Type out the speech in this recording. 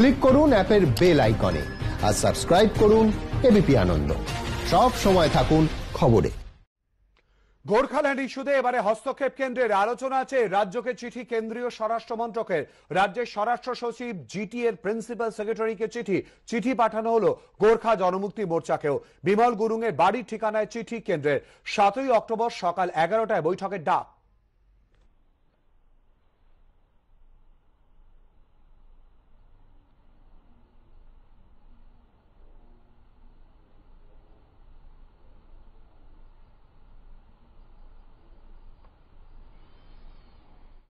click করুন অ্যাপের bell আইকনে আর সাবস্ক্রাইব করুন এবিপি আনন্দ সব সময় থাকুন খবরে গোর্খাল্যান্ড ইস্যুতে এবারে হস্তক্ষেপ কেন্দ্রের আলোচনা আছে রাজ্যকে চিঠি কেন্দ্রীয় স্বরাষ্ট্র মন্ত্রকের রাজ্যের স্বরাষ্ট্র সচিব জিটি এর প্রিন্সিপাল সেক্রেটারিকে চিঠি চিঠি পাঠানো হল গোর্খা জনমুক্তি মোর্চাকেও বিমল এর বাড়ির ঠিকানায় চিঠি কেন্দ্রের সাতই অক্টোবর সকাল এগারোটায় বৈঠকের ডাক